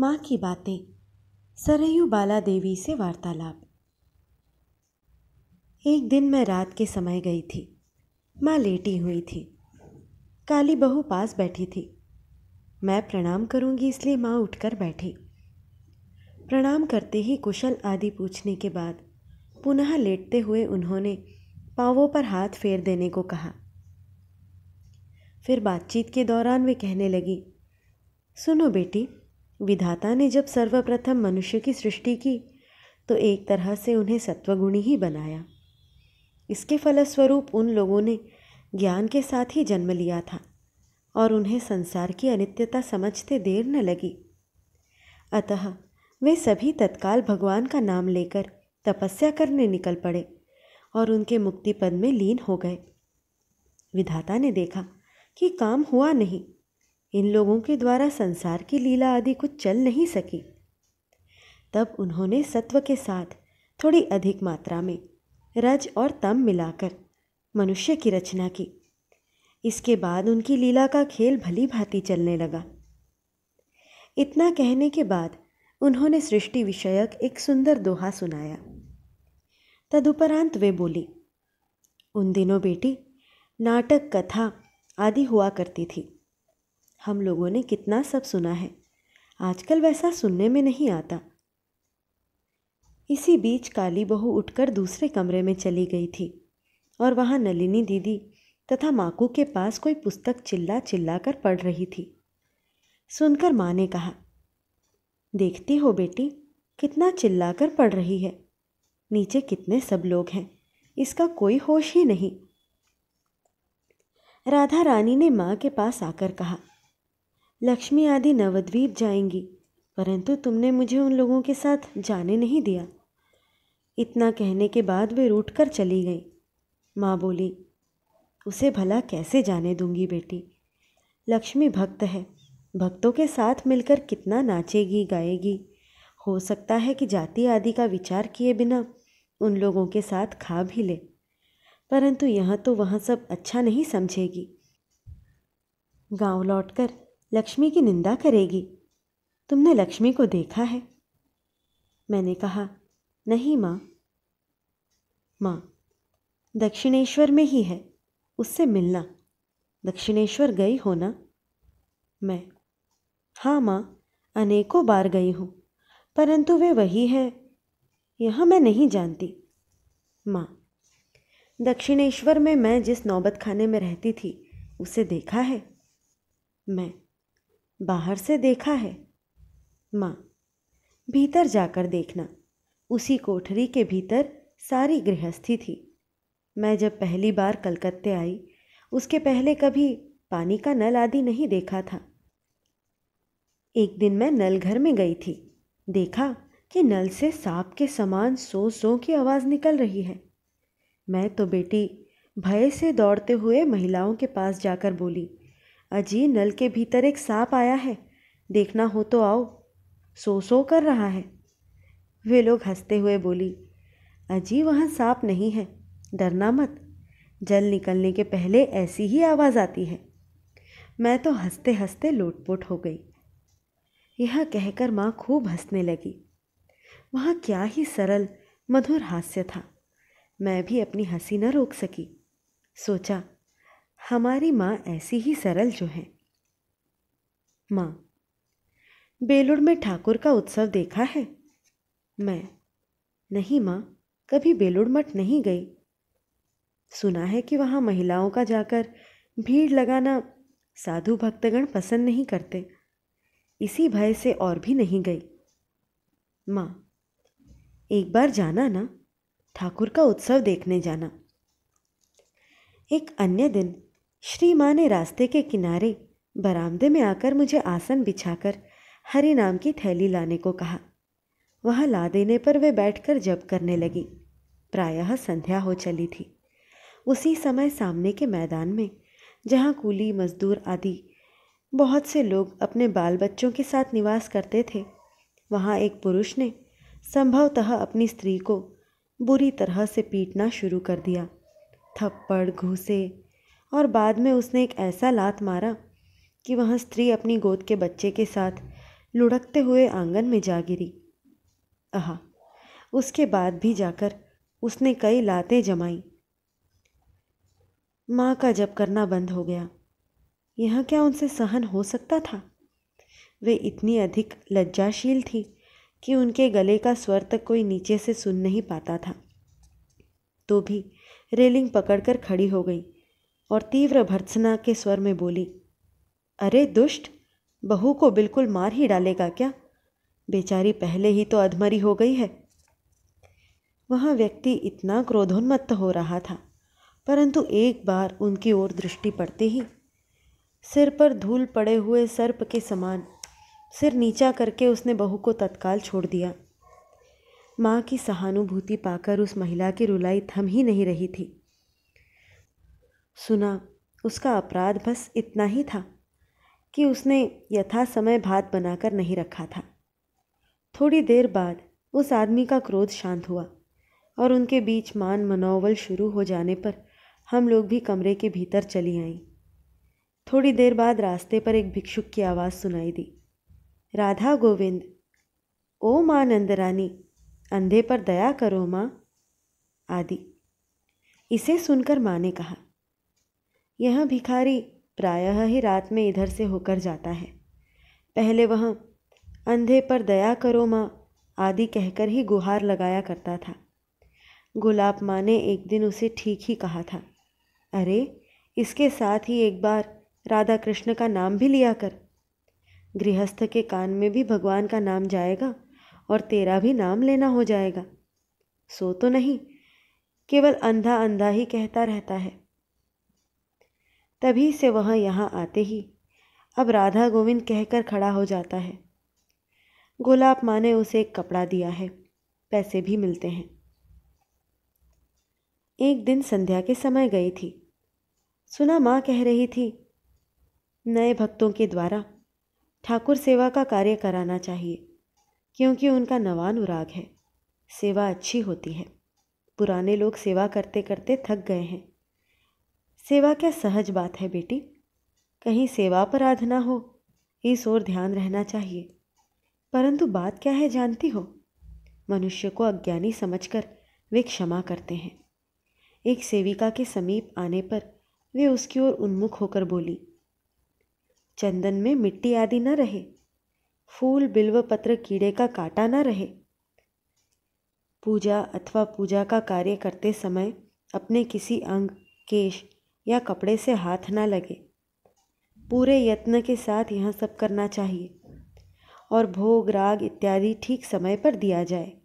माँ की बातें सरयू बाला देवी से वार्तालाप एक दिन मैं रात के समय गई थी माँ लेटी हुई थी काली बहू पास बैठी थी मैं प्रणाम करूँगी इसलिए माँ उठकर बैठी प्रणाम करते ही कुशल आदि पूछने के बाद पुनः लेटते हुए उन्होंने पावों पर हाथ फेर देने को कहा फिर बातचीत के दौरान वे कहने लगी सुनो बेटी विधाता ने जब सर्वप्रथम मनुष्य की सृष्टि की तो एक तरह से उन्हें सत्वगुणी ही बनाया इसके फलस्वरूप उन लोगों ने ज्ञान के साथ ही जन्म लिया था और उन्हें संसार की अनित्यता समझते देर न लगी अतः वे सभी तत्काल भगवान का नाम लेकर तपस्या करने निकल पड़े और उनके मुक्ति पद में लीन हो गए विधाता ने देखा कि काम हुआ नहीं इन लोगों के द्वारा संसार की लीला आदि कुछ चल नहीं सकी तब उन्होंने सत्व के साथ थोड़ी अधिक मात्रा में रज और तम मिलाकर मनुष्य की रचना की इसके बाद उनकी लीला का खेल भली भांति चलने लगा इतना कहने के बाद उन्होंने सृष्टि विषयक एक सुंदर दोहा सुनाया तदुपरांत वे बोली उन दिनों बेटी नाटक कथा आदि हुआ करती थी हम लोगों ने कितना सब सुना है आजकल वैसा सुनने में नहीं आता इसी बीच काली बहू उठकर दूसरे कमरे में चली गई थी और वहाँ नलिनी दीदी तथा माकू के पास कोई पुस्तक चिल्ला चिल्ला कर पढ़ रही थी सुनकर माँ ने कहा देखती हो बेटी कितना चिल्ला कर पढ़ रही है नीचे कितने सब लोग हैं इसका कोई होश ही नहीं राधा रानी ने माँ के पास आकर कहा लक्ष्मी आदि नवद्वीप जाएंगी परंतु तुमने मुझे उन लोगों के साथ जाने नहीं दिया इतना कहने के बाद वे रूट कर चली गई माँ बोली उसे भला कैसे जाने दूंगी बेटी लक्ष्मी भक्त है भक्तों के साथ मिलकर कितना नाचेगी गाएगी हो सकता है कि जाति आदि का विचार किए बिना उन लोगों के साथ खा भी ले परंतु यह तो वह सब अच्छा नहीं समझेगी गांव लौटकर लक्ष्मी की निंदा करेगी तुमने लक्ष्मी को देखा है मैंने कहा नहीं माँ माँ दक्षिणेश्वर में ही है उससे मिलना दक्षिणेश्वर गई हो ना मैं हाँ माँ अनेकों बार गई हूँ परंतु वे वही है यह मैं नहीं जानती माँ दक्षिणेश्वर में मैं जिस नौबत खाने में रहती थी उसे देखा है मैं बाहर से देखा है माँ भीतर जाकर देखना उसी कोठरी के भीतर सारी गृहस्थी थी मैं जब पहली बार कलकत्ते आई उसके पहले कभी पानी का नल आदि नहीं देखा था एक दिन मैं नल घर में गई थी देखा कि नल से सांप के समान सो सो की आवाज़ निकल रही है मैं तो बेटी भय से दौड़ते हुए महिलाओं के पास जाकर बोली अजी नल के भीतर एक सांप आया है देखना हो तो आओ सो सो कर रहा है वे लोग हंसते हुए बोली अजी वहाँ सांप नहीं है डरना मत जल निकलने के पहले ऐसी ही आवाज़ आती है मैं तो हंसते हंसते लोटपोट हो गई यह कहकर माँ खूब हंसने लगी वहाँ क्या ही सरल मधुर हास्य था मैं भी अपनी हंसी न रोक सकी सोचा हमारी माँ ऐसी ही सरल जो हैं माँ बेलुड़ में ठाकुर का उत्सव देखा है मैं नहीं माँ कभी बेलुड़ मठ नहीं गई सुना है कि वहाँ महिलाओं का जाकर भीड़ लगाना साधु भक्तगण पसंद नहीं करते इसी भय से और भी नहीं गई माँ एक बार जाना ना ठाकुर का उत्सव देखने जाना एक अन्य दिन श्री माँ ने रास्ते के किनारे बरामदे में आकर मुझे आसन बिछाकर हरि नाम की थैली लाने को कहा वह ला देने पर वे बैठकर जप करने लगी प्रायः संध्या हो चली थी उसी समय सामने के मैदान में जहाँ कूली मजदूर आदि बहुत से लोग अपने बाल बच्चों के साथ निवास करते थे वहाँ एक पुरुष ने संभवतः अपनी स्त्री को बुरी तरह से पीटना शुरू कर दिया थप्पड़ घूसे और बाद में उसने एक ऐसा लात मारा कि वह स्त्री अपनी गोद के बच्चे के साथ लुढ़कते हुए आंगन में जा गिरी आह उसके बाद भी जाकर उसने कई लातें जमाई माँ का जब करना बंद हो गया यह क्या उनसे सहन हो सकता था वे इतनी अधिक लज्जाशील थी कि उनके गले का स्वर तक कोई नीचे से सुन नहीं पाता था तो भी रेलिंग पकड़कर खड़ी हो गई और तीव्र भर्त्सना के स्वर में बोली अरे दुष्ट बहू को बिल्कुल मार ही डालेगा क्या बेचारी पहले ही तो अधमरी हो गई है वह व्यक्ति इतना क्रोधोन्मत्त हो रहा था परंतु एक बार उनकी ओर दृष्टि पड़ते ही सिर पर धूल पड़े हुए सर्प के समान सिर नीचा करके उसने बहू को तत्काल छोड़ दिया माँ की सहानुभूति पाकर उस महिला की रुलाई थम ही नहीं रही थी सुना उसका अपराध बस इतना ही था कि उसने यथा समय भात बनाकर नहीं रखा था थोड़ी देर बाद उस आदमी का क्रोध शांत हुआ और उनके बीच मान मनोवल शुरू हो जाने पर हम लोग भी कमरे के भीतर चली आईं थोड़ी देर बाद रास्ते पर एक भिक्षुक की आवाज़ सुनाई दी राधा गोविंद ओ माँ नंदरानी अंधे पर दया करो माँ आदि इसे सुनकर माँ ने कहा यह भिखारी प्रायः ही रात में इधर से होकर जाता है पहले वह अंधे पर दया करो माँ आदि कहकर ही गुहार लगाया करता था गुलाब माँ ने एक दिन उसे ठीक ही कहा था अरे इसके साथ ही एक बार राधा कृष्ण का नाम भी लिया कर गृहस्थ के कान में भी भगवान का नाम जाएगा और तेरा भी नाम लेना हो जाएगा सो तो नहीं केवल अंधा अंधा ही कहता रहता है तभी से वह यहाँ आते ही अब राधा गोविंद कहकर खड़ा हो जाता है गोलाब माँ ने उसे एक कपड़ा दिया है पैसे भी मिलते हैं एक दिन संध्या के समय गई थी सुना माँ कह रही थी नए भक्तों के द्वारा ठाकुर सेवा का कार्य कराना चाहिए क्योंकि उनका नवानुराग है सेवा अच्छी होती है पुराने लोग सेवा करते करते थक गए हैं सेवा क्या सहज बात है बेटी कहीं सेवा पर आधना हो इस ओर ध्यान रहना चाहिए परंतु बात क्या है जानती हो मनुष्य को अज्ञानी समझकर वे क्षमा करते हैं एक सेविका के समीप आने पर वे उसकी ओर उन्मुख होकर बोली चंदन में मिट्टी आदि न रहे फूल बिल्व पत्र कीड़े का काटा न रहे पूजा अथवा पूजा का कार्य करते समय अपने किसी अंग केश या कपड़े से हाथ ना लगे पूरे यत्न के साथ यह सब करना चाहिए और भोग राग इत्यादि ठीक समय पर दिया जाए